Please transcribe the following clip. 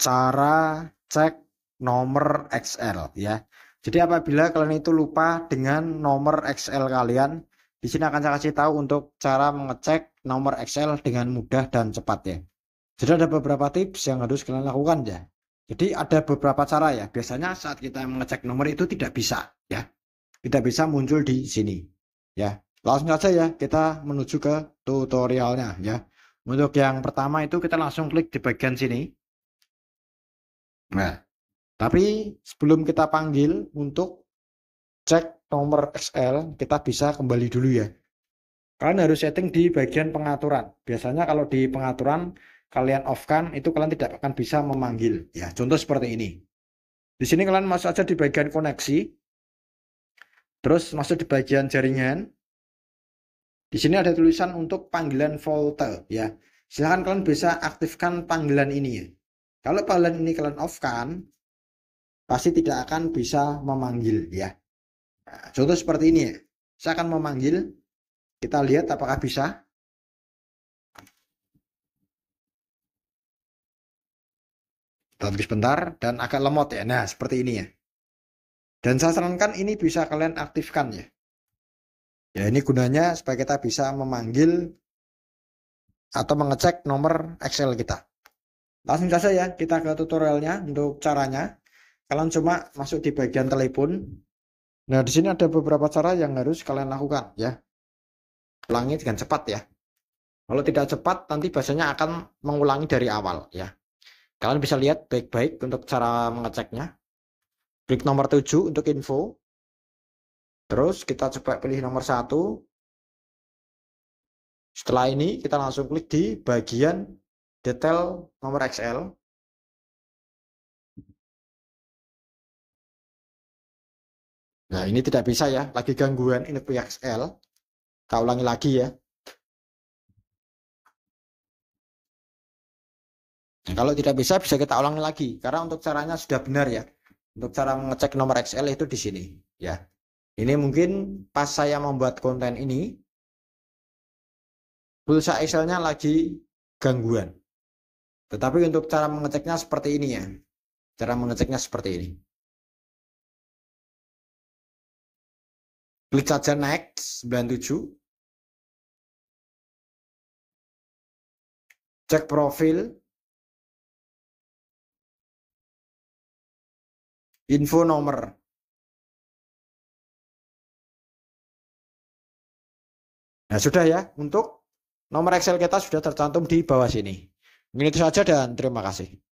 cara cek nomor XL ya. Jadi apabila kalian itu lupa dengan nomor XL kalian, di sini akan saya kasih tahu untuk cara mengecek nomor xl dengan mudah dan cepat ya. Jadi ada beberapa tips yang harus kalian lakukan ya. Jadi ada beberapa cara ya. Biasanya saat kita mengecek nomor itu tidak bisa ya. Tidak bisa muncul di sini ya. Langsung saja ya kita menuju ke tutorialnya ya. Untuk yang pertama itu kita langsung klik di bagian sini Nah, tapi sebelum kita panggil untuk cek nomor XL, kita bisa kembali dulu ya. Kalian harus setting di bagian pengaturan. Biasanya kalau di pengaturan kalian off-kan, itu kalian tidak akan bisa memanggil. Ya, contoh seperti ini. Di sini kalian masuk aja di bagian koneksi. Terus masuk di bagian jaringan. Di sini ada tulisan untuk panggilan volte ya. Silahkan kalian bisa aktifkan panggilan ini ya. Kalau kalian ini kalian off kan, pasti tidak akan bisa memanggil ya. Nah, contoh seperti ini ya. Saya akan memanggil. Kita lihat apakah bisa. Tunggu sebentar dan agak lemot ya. Nah, seperti ini ya. Dan saya sarankan ini bisa kalian aktifkan ya. Ya, ini gunanya supaya kita bisa memanggil atau mengecek nomor Excel kita. Langsung saja ya kita ke tutorialnya untuk caranya. Kalian cuma masuk di bagian telepon. Nah, di sini ada beberapa cara yang harus kalian lakukan ya. Ulangi dengan cepat ya. Kalau tidak cepat nanti bahasanya akan mengulangi dari awal ya. Kalian bisa lihat baik-baik untuk cara mengeceknya. Klik nomor 7 untuk info. Terus kita coba pilih nomor satu. Setelah ini kita langsung klik di bagian detail nomor XL Nah, ini tidak bisa ya. Lagi gangguan ini XL. Kita ulangi lagi ya. Nah, kalau tidak bisa, bisa kita ulangi lagi. Karena untuk caranya sudah benar ya. Untuk cara mengecek nomor XL itu di sini. ya. Ini mungkin pas saya membuat konten ini, pulsa XL-nya lagi gangguan. Tetapi untuk cara mengeceknya seperti ini ya. Cara mengeceknya seperti ini. Klik saja next 97. Cek profil. Info nomor. Nah, sudah ya. Untuk nomor Excel kita sudah tercantum di bawah sini. Ini itu saja dan terima kasih.